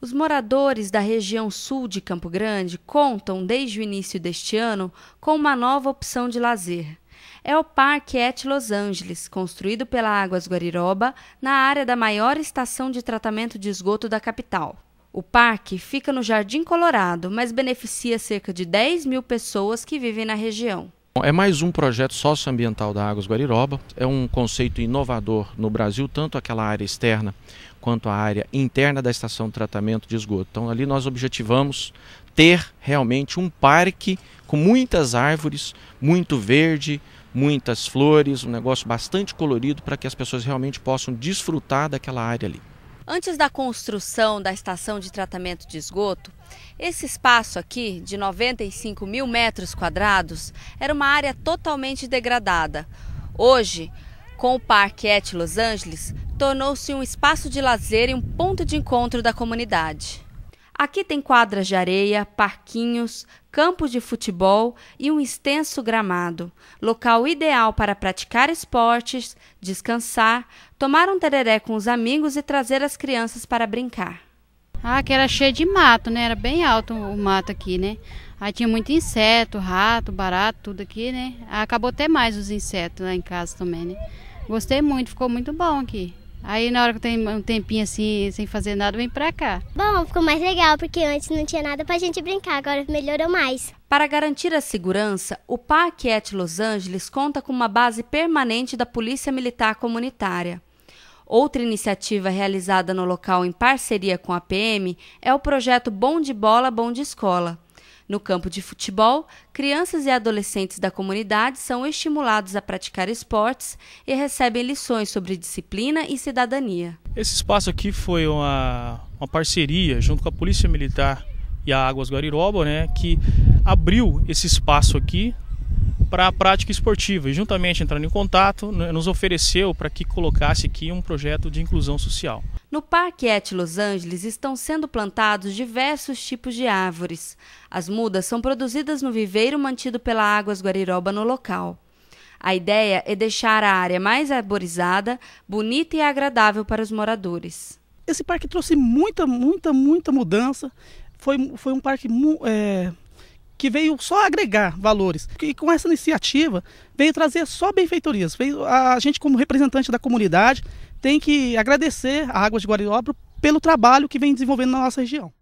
Os moradores da região sul de Campo Grande contam, desde o início deste ano, com uma nova opção de lazer. É o Parque Et Los Angeles, construído pela Águas Guariroba, na área da maior estação de tratamento de esgoto da capital. O parque fica no Jardim Colorado, mas beneficia cerca de 10 mil pessoas que vivem na região. É mais um projeto socioambiental da Águas Guariroba. É um conceito inovador no Brasil, tanto aquela área externa quanto a área interna da estação de tratamento de esgoto. Então, ali nós objetivamos ter realmente um parque com muitas árvores, muito verde, muitas flores, um negócio bastante colorido para que as pessoas realmente possam desfrutar daquela área ali. Antes da construção da estação de tratamento de esgoto, esse espaço aqui, de 95 mil metros quadrados, era uma área totalmente degradada. Hoje, com o Parque Et Los Angeles, tornou-se um espaço de lazer e um ponto de encontro da comunidade. Aqui tem quadras de areia, parquinhos, campos de futebol e um extenso gramado, local ideal para praticar esportes, descansar, tomar um tereré com os amigos e trazer as crianças para brincar. Ah, que era cheio de mato, né? Era bem alto o mato aqui, né? Aí tinha muito inseto, rato, barato, tudo aqui, né? Acabou até mais os insetos lá em casa também, né? Gostei muito, ficou muito bom aqui. Aí na hora que tem um tempinho assim, sem fazer nada, vem pra cá. Bom, ficou mais legal, porque antes não tinha nada pra gente brincar, agora melhorou mais. Para garantir a segurança, o Parque Et Los Angeles conta com uma base permanente da Polícia Militar Comunitária. Outra iniciativa realizada no local em parceria com a PM é o projeto Bom de Bola, Bom de Escola. No campo de futebol, crianças e adolescentes da comunidade são estimulados a praticar esportes e recebem lições sobre disciplina e cidadania. Esse espaço aqui foi uma, uma parceria junto com a Polícia Militar e a Águas Guariroba, né, que abriu esse espaço aqui para a prática esportiva e juntamente entrando em contato né, nos ofereceu para que colocasse aqui um projeto de inclusão social. No Parque Et Los Angeles estão sendo plantados diversos tipos de árvores. As mudas são produzidas no viveiro mantido pela Águas Guariroba no local. A ideia é deixar a área mais arborizada, bonita e agradável para os moradores. Esse parque trouxe muita, muita, muita mudança. Foi, foi um parque é, que veio só agregar valores. E com essa iniciativa, veio trazer só benfeitorias. Veio a gente, como representante da comunidade, tem que agradecer a Águas de Guariópolis pelo trabalho que vem desenvolvendo na nossa região.